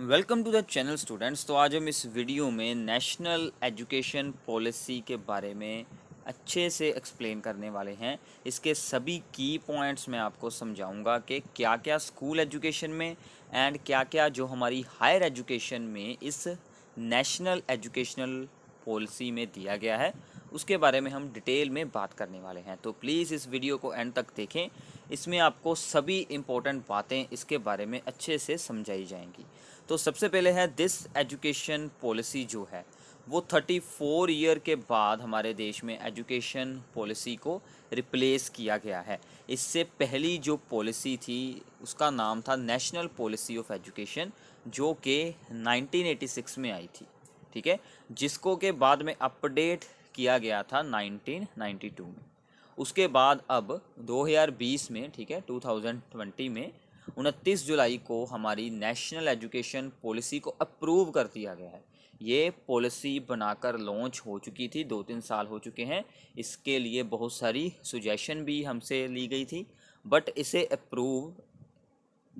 welcome to the channel students तो आज हम इस वीडियो में नेशनल एजुकेशन पॉलिसी के बारे में अच्छे से एक्सप्लेन करने वाले हैं इसके सभी की पॉइंट्स मैं आपको समझाऊंगा कि क्या क्या स्कूल एजुकेशन में एंड क्या क्या जो हमारी हायर एजुकेशन में इस नेशनल एजुकेशनल पॉलिसी में दिया गया है उसके बारे में हम डिटेल में बात करने वाले हैं तो प्लीज़ इस वीडियो को एंड तक देखें इसमें आपको सभी इम्पोर्टेंट बातें इसके बारे में अच्छे से समझाई जाएंगी तो सबसे पहले है दिस एजुकेशन पॉलिसी जो है वो थर्टी फोर ईयर के बाद हमारे देश में एजुकेशन पॉलिसी को रिप्लेस किया गया है इससे पहली जो पॉलिसी थी उसका नाम था नेशनल पॉलिसी ऑफ एजुकेशन जो कि 1986 में आई थी ठीक है जिसको के बाद में अपडेट किया गया था 1992 में उसके बाद अब 2020 में ठीक है 2020 में उनतीस जुलाई को हमारी नेशनल एजुकेशन पॉलिसी को अप्रूव कर दिया गया है ये पॉलिसी बनाकर लॉन्च हो चुकी थी दो तीन साल हो चुके हैं इसके लिए बहुत सारी सुजेशन भी हमसे ली गई थी बट इसे अप्रूव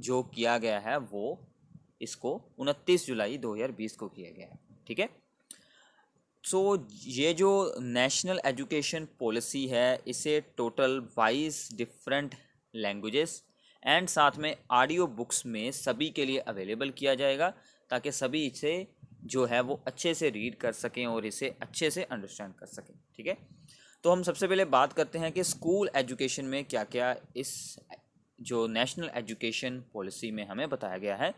जो किया गया है वो इसको उनतीस जुलाई 2020 को किया गया है ठीक है सो so, ये जो नेशनल एजुकेशन पॉलिसी है इसे टोटल बाईस डिफरेंट लैंग्वेजेस एंड साथ में ऑडियो बुक्स में सभी के लिए अवेलेबल किया जाएगा ताकि सभी इसे जो है वो अच्छे से रीड कर सकें और इसे अच्छे से अंडरस्टैंड कर सकें ठीक है तो हम सबसे पहले बात करते हैं कि स्कूल एजुकेशन में क्या क्या इस जो नेशनल एजुकेशन पॉलिसी में हमें बताया गया है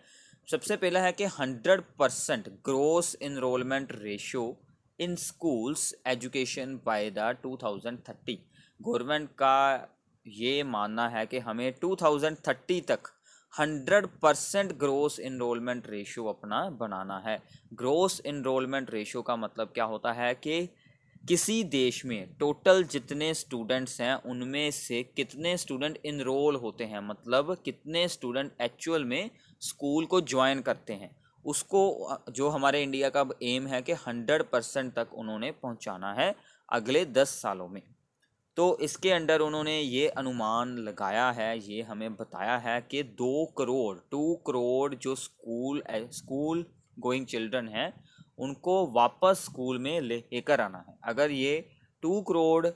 सबसे पहला है कि hundred percent gross enrolment ratio in schools education by the two thousand thirty government का ये मानना है कि हमें 2030 तक 100 परसेंट ग्रोस इनरोलमेंट रेशो अपना बनाना है ग्रोस इनरोलमेंट रेशो का मतलब क्या होता है कि किसी देश में टोटल जितने स्टूडेंट्स हैं उनमें से कितने स्टूडेंट इनरोल होते हैं मतलब कितने स्टूडेंट एक्चुअल में स्कूल को ज्वाइन करते हैं उसको जो हमारे इंडिया का एम है कि हंड्रेड परसेंट तक उन्होंने पहुंचाना है अगले दस सालों में तो इसके अंडर उन्होंने ये अनुमान लगाया है ये हमें बताया है कि दो करोड़ टू करोड़ जो स्कूल स्कूल गोइंग चिल्ड्रन हैं उनको वापस स्कूल में लेकर आना है अगर ये टू करोड़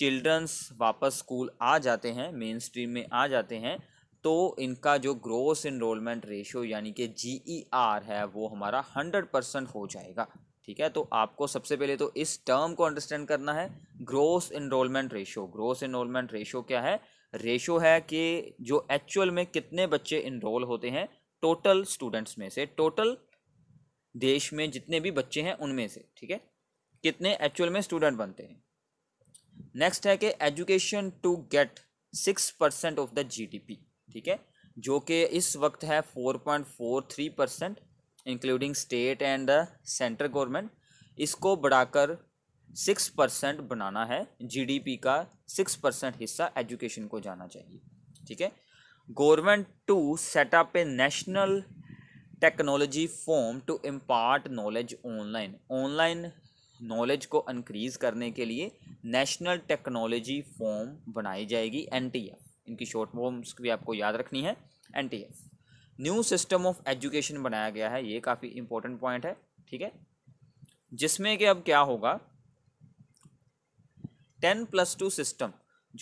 चिल्ड्रंस वापस स्कूल आ जाते हैं मेन स्ट्रीम में आ जाते हैं तो इनका जो ग्रोस इनरोलमेंट रेशो यानी कि जी ई आर है वो हमारा हंड्रेड परसेंट हो जाएगा ठीक है तो आपको सबसे पहले तो इस टर्म को अंडरस्टैंड करना है gross enrolment ratio gross enrolment ratio क्या है रेशो है कि जो एक्चुअल में कितने बच्चे इनरोल होते हैं टोटल स्टूडेंट्स में से टोटल देश में जितने भी बच्चे हैं उनमें से ठीक है कितने एक्चुअल में स्टूडेंट बनते हैं नेक्स्ट है कि education to get six percent of the GDP ठीक है जो कि इस वक्त है four point four three percent including state and the central government इसको बढ़ाकर सिक्स परसेंट बनाना है जीडीपी का सिक्स परसेंट हिस्सा एजुकेशन को जाना चाहिए ठीक है government to set up a national technology form to impart knowledge online online knowledge को इनक्रीज करने के लिए नेशनल टेक्नोलॉजी फॉर्म बनाई जाएगी एन इनकी शॉर्ट फॉर्म्स भी आपको याद रखनी है an new system of education बनाया गया है ये काफ़ी इंपॉर्टेंट पॉइंट है ठीक है जिसमें कि अब क्या होगा टेन प्लस टू सिस्टम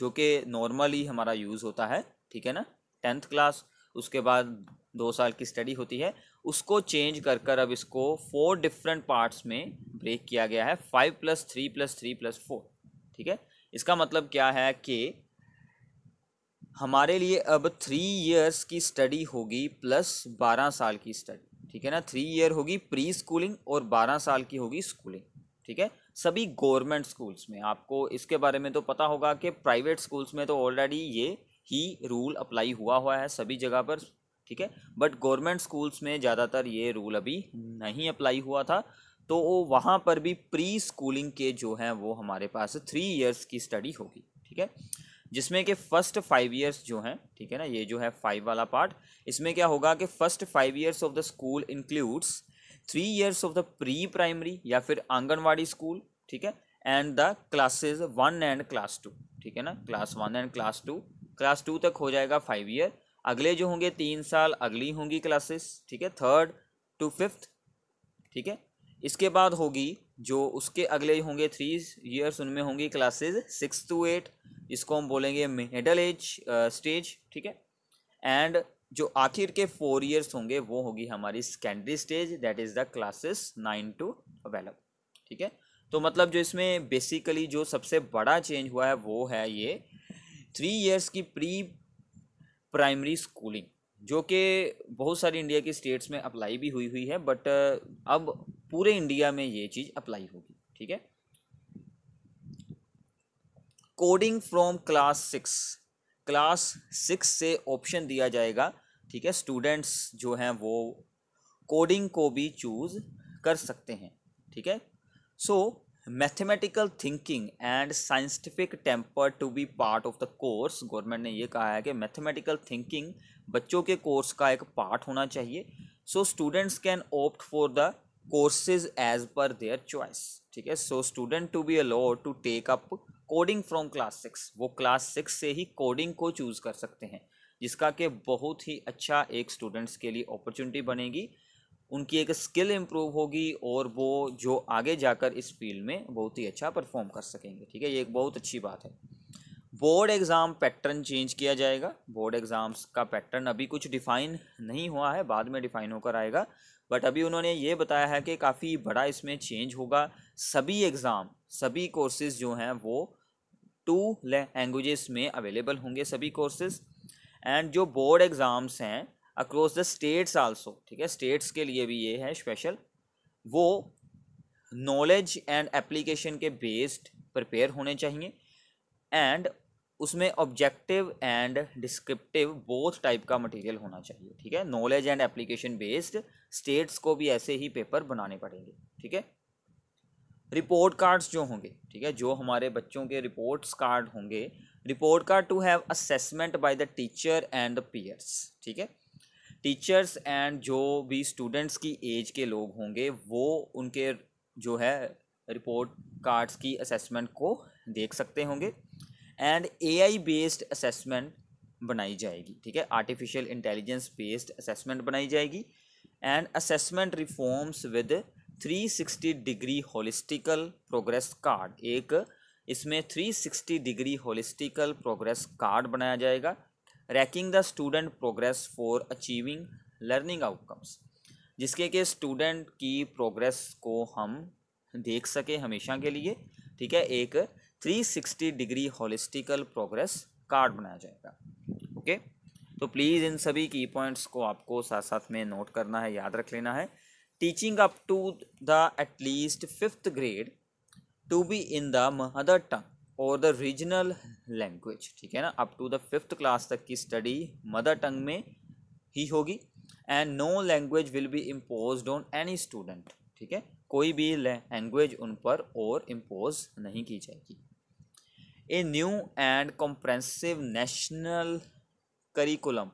जो कि नॉर्मली हमारा यूज़ होता है ठीक है ना टेंथ क्लास उसके बाद दो साल की स्टडी होती है उसको चेंज कर कर अब इसको फोर डिफरेंट पार्ट्स में ब्रेक किया गया है five plus three plus three plus four ठीक है इसका मतलब क्या है कि हमारे लिए अब थ्री ईयर्स की स्टडी होगी प्लस बारह साल की स्टडी ठीक है ना थ्री ईयर होगी प्री स्कूलिंग और बारह साल की होगी स्कूलिंग ठीक है सभी गवर्नमेंट स्कूल्स में आपको इसके बारे में तो पता होगा कि प्राइवेट स्कूल्स में तो ऑलरेडी ये ही रूल अप्लाई हुआ हुआ है सभी जगह पर ठीक है बट गवर्नमेंट स्कूल्स में ज़्यादातर ये रूल अभी नहीं अप्लाई हुआ था तो वहाँ पर भी प्री स्कूलिंग के जो हैं वो हमारे पास थ्री ईयर्स की स्टडी होगी ठीक है जिसमें कि फर्स्ट फाइव ईयर्स जो हैं ठीक है ना ये जो है फाइव वाला पार्ट इसमें क्या होगा कि first five years of the school includes three years of the pre primary या फिर आंगनवाड़ी स्कूल ठीक है and the classes one and class two ठीक है ना class one and class two class two तक हो जाएगा फाइव ईयर अगले जो होंगे तीन साल अगली होंगी क्लासेस ठीक है थर्ड टू फिफ्थ ठीक है इसके बाद होगी जो उसके अगले होंगे थ्री ईयर्स उनमें होंगी क्लासेज सिक्स टू एट इसको हम बोलेंगे मिडल एज स्टेज ठीक है एंड जो आखिर के फोर ईयर्स होंगे वो होगी हमारी secondary stage that is the classes nine to twelve ठीक है तो मतलब जो इसमें बेसिकली जो सबसे बड़ा चेंज हुआ है वो है ये थ्री ईयर्स की प्री प्राइमरी स्कूलिंग जो कि बहुत सारी इंडिया की स्टेट्स में अप्लाई भी हुई हुई है बट अब पूरे इंडिया में ये चीज़ अप्लाई होगी ठीक है coding from class six class six से ऑप्शन दिया जाएगा ठीक है स्टूडेंट्स जो हैं वो कोडिंग को भी चूज कर सकते हैं ठीक है so mathematical thinking and scientific temper to be part of the course government ने ये कहा है कि मैथमेटिकल थिंकिंग बच्चों के कोर्स का एक पार्ट होना चाहिए so students can opt for the courses as per their choice ठीक है so student to be allowed to take up coding from class six वो क्लास सिक्स से ही कोडिंग को चूज़ कर सकते हैं जिसका कि बहुत ही अच्छा एक स्टूडेंट्स के लिए अपॉर्चुनिटी बनेगी उनकी एक स्किल इम्प्रूव होगी और वो जो आगे जाकर इस फील्ड में बहुत ही अच्छा परफॉर्म कर सकेंगे ठीक है ये एक बहुत अच्छी बात है बोर्ड एग्ज़ाम पैटर्न चेंज किया जाएगा बोर्ड एग्ज़ाम्स का पैटर्न अभी कुछ डिफ़ाइन नहीं हुआ है बाद में डिफ़ाइन होकर आएगा बट अभी उन्होंने ये बताया है कि काफ़ी बड़ा इसमें चेंज होगा सभी एग्ज़ाम सभी कोर्सेज जो हैं वो टू लैंग्वेजेस में अवेलेबल होंगे सभी कोर्सेज एंड जो बोर्ड एग्ज़ाम्स हैं अक्रॉस द स्टेट्स आल्सो ठीक है स्टेट्स के लिए भी ये है स्पेशल वो नॉलेज एंड एप्लीकेशन के बेस्ड प्रिपेयर होने चाहिए एंड उसमें objective and descriptive both type का मटेरियल होना चाहिए ठीक है knowledge and application based states को भी ऐसे ही पेपर बनाने पड़ेंगे ठीक है रिपोर्ट कार्ड्स जो होंगे ठीक है जो हमारे बच्चों के रिपोर्ट्स कार्ड होंगे report card to have assessment by the teacher and the peers ठीक है टीचर्स एंड जो भी स्टूडेंट्स की एज के लोग होंगे वो उनके जो है रिपोर्ट कार्ड्स की असेसमेंट को देख सकते होंगे एंड एआई बेस्ड असेसमेंट बनाई जाएगी ठीक है आर्टिफिशियल इंटेलिजेंस बेस्ड असेसमेंट बनाई जाएगी and assessment reforms with 360 degree holistical progress card एक इसमें 360 डिग्री होलिस्टिकल प्रोग्रेस कार्ड बनाया जाएगा tracking the student progress for achieving learning outcomes जिसके के स्टूडेंट की प्रोग्रेस को हम देख सके हमेशा के लिए ठीक है एक 360 डिग्री होलिस्टिकल प्रोग्रेस कार्ड बनाया जाएगा ओके तो प्लीज़ इन सभी की पॉइंट्स को आपको साथ साथ में नोट करना है याद रख लेना है teaching up to the at least fifth grade to be in the mother tongue और द रीजनल लैंग्वेज ठीक है ना up to the fifth class तक की स्टडी मदर टंग में ही होगी and no language will be impose on any student ठीक है कोई भी लैंग्वेज उन पर और इम्पोज नहीं की जाएगी a new and comprehensive national curriculum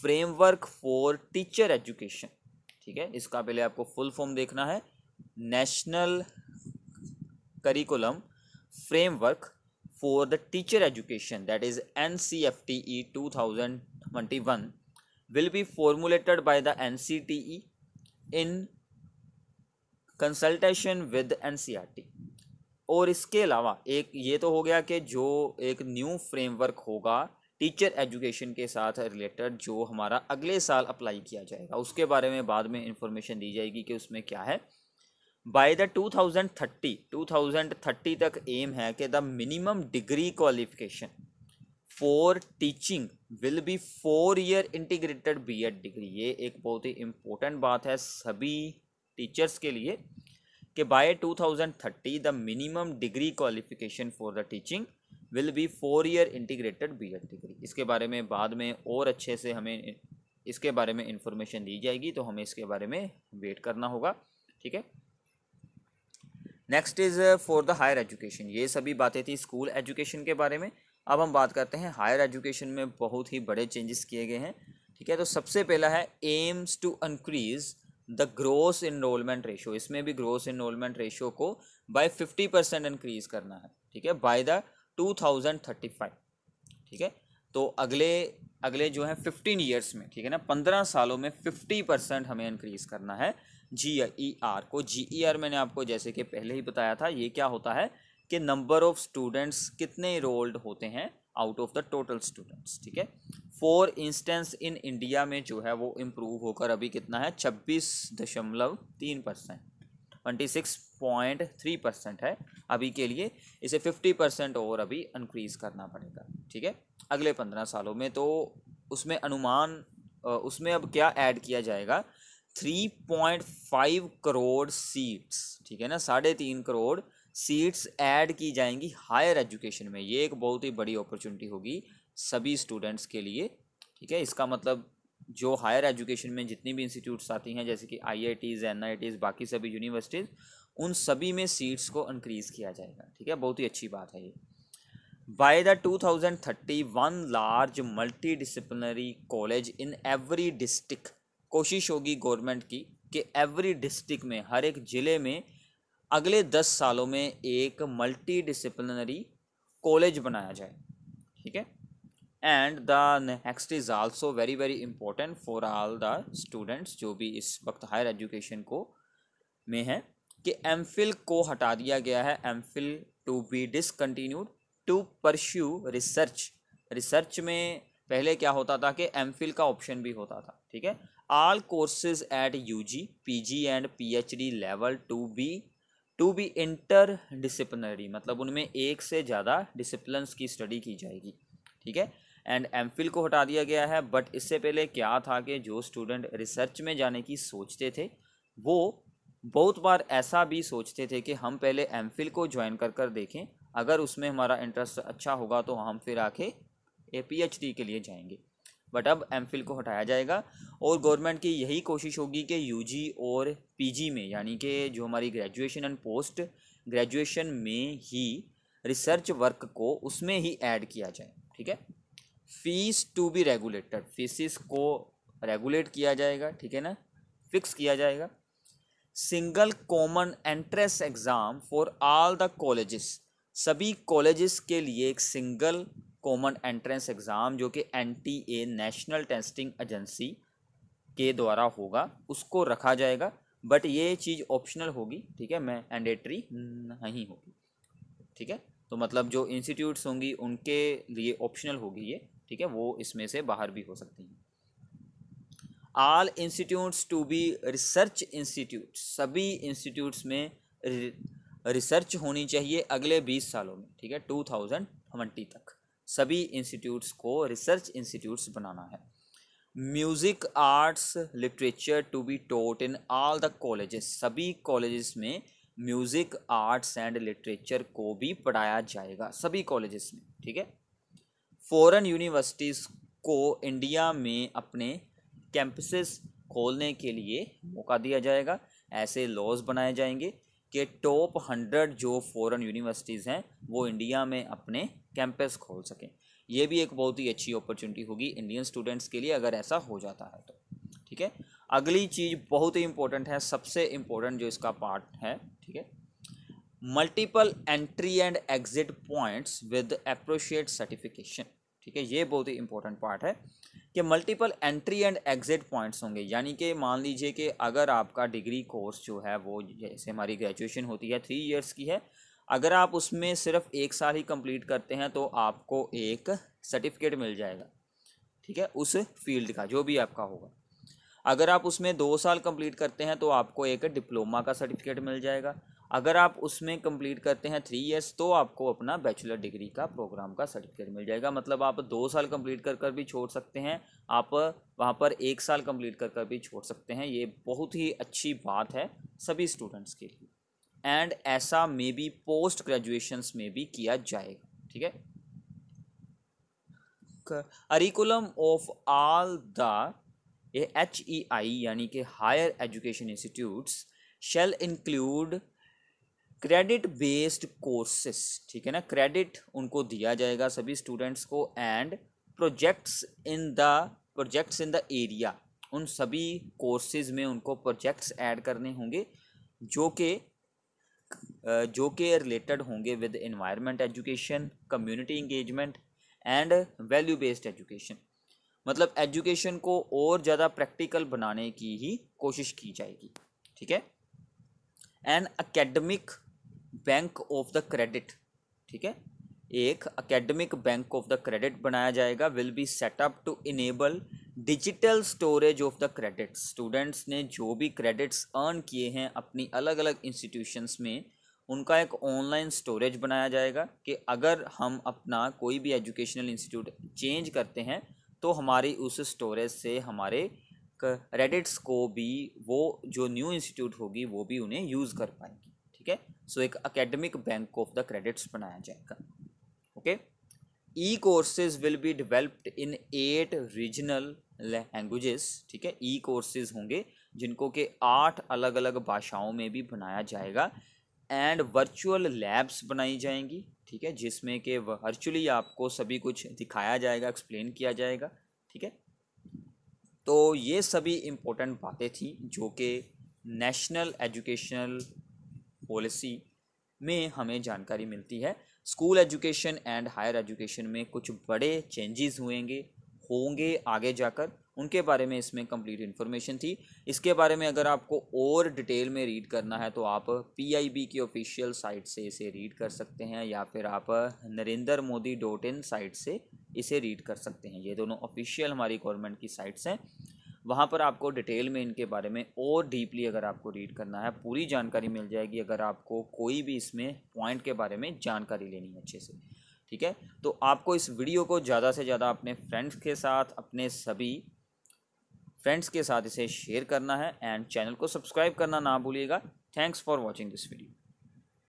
framework for teacher education ठीक है इसका पहले आपको फुल फॉर्म देखना है national curriculum framework for the teacher education that is N C F T E two thousand twenty one will be formulated by the N C T E in consultation with N और इसके अलावा एक ये तो हो गया कि जो एक न्यू फ्रेमवर्क होगा टीचर एजुकेशन के साथ रिलेटेड जो हमारा अगले साल अप्लाई किया जाएगा उसके बारे में बाद में इंफॉर्मेशन दी जाएगी कि उसमें क्या है बाय द 2030 2030 तक एम है कि the minimum degree qualification for teaching will be four year integrated B Ed degree ये एक बहुत ही इम्पोर्टेंट बात है सभी टीचर्स के लिए कि by 2030 the minimum degree qualification for the teaching will be four year integrated B Ed degree इसके बारे में बाद में और अच्छे से हमें इसके बारे में इंफॉर्मेशन दी जाएगी तो हमें इसके बारे में वेट करना होगा ठीक है next is for the higher education ये सभी बातें थी स्कूल एजुकेशन के बारे में अब हम बात करते हैं हायर एजुकेशन में बहुत ही बड़े चेंजेस किए गए हैं ठीक है तो सबसे पहला है aims to increase the gross enrolment ratio इसमें भी ग्रोस इनरोलमेंट रेशो को बाय फिफ्टी परसेंट इंक्रीज़ करना है ठीक है by the two thousand thirty five ठीक है तो अगले अगले जो है फिफ्टीन ईयर्स में ठीक है ना पंद्रह सालों में फिफ्टी परसेंट हमें इंक्रीज़ करना है जी ई आर को जी ई आर मैंने आपको जैसे कि पहले ही बताया था ये क्या होता है कि नंबर ऑफ स्टूडेंट्स कितने रोल्ड होते हैं out of the total students ठीक है फॉर इंस्टेंस इन इंडिया में जो है वो इम्प्रूव होकर अभी कितना है छब्बीस दशमलव तीन percent twenty six point three percent है अभी के लिए इसे फिफ्टी परसेंट और अभी इंक्रीज़ करना पड़ेगा ठीक है अगले पंद्रह सालों में तो उसमें अनुमान उसमें अब क्या ऐड किया जाएगा three point five crore seats ठीक है ना साढ़े तीन करोड़ सीट्स ऐड की जाएंगी हायर एजुकेशन में ये एक बहुत ही बड़ी अपॉर्चुनिटी होगी सभी स्टूडेंट्स के लिए ठीक है इसका मतलब जो हायर एजुकेशन में जितनी भी इंस्टीट्यूट्स आती हैं जैसे कि I I Ts N I Ts बाकी सभी यूनिवर्सिटीज़ उन सभी में सीट्स को इंक्रीज़ किया जाएगा ठीक है बहुत ही अच्छी बात है ये by the two thousand thirty one large multidisciplinary college in every district कोशिश होगी गवर्नमेंट की कि एवरी डिस्ट्रिक्ट में हर एक ज़िले में अगले दस सालों में एक मल्टी डिसिप्लिनरी कॉलेज बनाया जाए ठीक है and the next is also very very important for all the students जो भी इस वक्त हायर एजुकेशन को में हैं कि एम को हटा दिया गया है M Phil to be discontinued to pursue research research में पहले क्या होता था कि एम का ऑप्शन भी होता था ठीक है all courses at U G P G and P H D level to be to be interdisciplinary मतलब उनमें एक से ज़्यादा डिसिप्लिन की स्टडी की जाएगी ठीक है एंड एम को हटा दिया गया है बट इससे पहले क्या था कि जो स्टूडेंट रिसर्च में जाने की सोचते थे वो बहुत बार ऐसा भी सोचते थे कि हम पहले एम को ज्वाइन कर कर देखें अगर उसमें हमारा इंटरेस्ट अच्छा होगा तो हम फिर आके ए पी के लिए जाएंगे बट अब एम को हटाया जाएगा और गवर्नमेंट की यही कोशिश होगी कि यू और पी में यानी कि जो हमारी ग्रेजुएशन एंड पोस्ट ग्रेजुएशन में ही रिसर्च वर्क को उसमें ही ऐड किया जाए ठीक है फीस टू बी रेगुलेटेड फीसिस को रेगुलेट किया जाएगा ठीक है ना फिक्स किया जाएगा single common entrance exam for all the colleges सभी कॉलेजेस के लिए एक सिंगल कॉमन एंट्रेंस एग्ज़ाम जो कि N T A National Testing Agency के द्वारा होगा उसको रखा जाएगा बट ये चीज़ ऑप्शनल होगी ठीक है मैं एंडेट्री नहीं होगी ठीक है तो मतलब जो इंस्टीट्यूट्स होंगी उनके लिए ऑप्शनल होगी ये ठीक है वो इसमें से बाहर भी हो सकती हैं all institutes to be research institute सभी इंस्टीट्यूट्स में रिसर्च होनी चाहिए अगले बीस सालों में ठीक है टू थाउजेंड ट्वेंटी तक सभी इंस्टीट्यूट्स को रिसर्च इंस्टीट्यूट्स बनाना है music arts literature to be taught in all the college सभी कॉलेज में म्यूज़िक आर्ट्स एंड लिटरेचर को भी पढ़ाया जाएगा सभी कॉलेज में ठीक है फॉरेन यूनिवर्सिटीज़ को इंडिया में अपने कैंपसेस खोलने के लिए मौका दिया जाएगा ऐसे लॉज बनाए जाएंगे कि टॉप हंड्रेड जो फॉरेन यूनिवर्सिटीज़ हैं वो इंडिया में अपने कैंपस खोल सकें ये भी एक बहुत ही अच्छी अपॉर्चुनिटी होगी इंडियन स्टूडेंट्स के लिए अगर ऐसा हो जाता है तो ठीक है अगली चीज़ बहुत ही इंपॉर्टेंट है सबसे इम्पोर्टेंट जो इसका पार्ट है ठीक है multiple entry and exit points with appropriate certification ठीक है ये बहुत ही इंपॉर्टेंट पार्ट है कि multiple entry and exit points होंगे यानी कि मान लीजिए कि अगर आपका डिग्री कोर्स जो है वो जैसे हमारी ग्रेजुएशन होती है थ्री इयर्स की है अगर आप उसमें सिर्फ एक साल ही कंप्लीट करते हैं तो आपको एक सर्टिफिकेट मिल जाएगा ठीक है उस फील्ड का जो भी आपका होगा अगर आप उसमें दो साल कंप्लीट करते हैं तो आपको एक डिप्लोमा का सर्टिफिकेट मिल जाएगा अगर आप उसमें कंप्लीट करते हैं थ्री ईयर्स तो आपको अपना बैचलर डिग्री का प्रोग्राम का सर्टिफिकेट मिल जाएगा मतलब आप दो साल कंप्लीट कर कर भी छोड़ सकते हैं आप वहाँ पर एक साल कंप्लीट कर कर भी छोड़ सकते हैं ये बहुत ही अच्छी बात है सभी स्टूडेंट्स के लिए एंड ऐसा मे बी पोस्ट ग्रेजुएशंस में भी किया जाएगा ठीक है curriculum of all the H E I यानी कि higher education institutes shall include credit based courses ठीक है ना क्रेडिट उनको दिया जाएगा सभी स्टूडेंट्स को and projects in the projects in the area उन सभी कोर्सेज में उनको प्रोजेक्ट्स ऐड करने होंगे जो कि जो के रिलेटेड होंगे with environment education community engagement and value based education मतलब एजुकेशन को और ज़्यादा प्रैक्टिकल बनाने की ही कोशिश की जाएगी ठीक है and academic bank of the credit ठीक है एक academic bank of the credit बनाया जाएगा will be set up to enable digital storage of the credit students ने जो भी क्रेडिट्स अर्न किए हैं अपनी अलग अलग इंस्टीट्यूशंस में उनका एक ऑनलाइन स्टोरेज बनाया जाएगा कि अगर हम अपना कोई भी एजुकेशनल इंस्टीट्यूट चेंज करते हैं तो हमारी उस स्टोरेज से हमारे क्रेडिट्स को भी वो जो न्यू इंस्टीट्यूट होगी वो भी उन्हें यूज़ कर पाएंगी ठीक है सो एक academic bank of the credits बनाया जाएगा okay e courses will be developed in eight regional languages ठीक है ई कोर्सेज होंगे जिनको के आठ अलग अलग भाषाओं में भी बनाया जाएगा एंड वर्चुअल लैब्स बनाई जाएंगी ठीक है जिसमें कि वर्चुअली आपको सभी कुछ दिखाया जाएगा एक्सप्लेन किया जाएगा ठीक है तो ये सभी इम्पोर्टेंट बातें थी जो कि नेशनल एजुकेशनल पॉलिसी में हमें जानकारी मिलती है school education and higher education में कुछ बड़े चेंजेस हुएंगे होंगे आगे जाकर उनके बारे में इसमें कंप्लीट इन्फॉर्मेशन थी इसके बारे में अगर आपको और डिटेल में रीड करना है तो आप पीआईबी की ऑफिशियल साइट से इसे रीड कर सकते हैं या फिर आप Narendra Modi dot in site से इसे रीड कर सकते हैं ये दोनों ऑफिशियल हमारी गवर्नमेंट की साइट्स हैं वहाँ पर आपको डिटेल में इनके बारे में और डीपली अगर आपको रीड करना है पूरी जानकारी मिल जाएगी अगर आपको कोई भी इसमें पॉइंट के बारे में जानकारी लेनी है अच्छे से ठीक है तो आपको इस वीडियो को ज़्यादा से ज़्यादा अपने फ्रेंड्स के साथ अपने सभी फ्रेंड्स के साथ इसे शेयर करना है एंड चैनल को सब्सक्राइब करना ना भूलिएगा thanks for watching this video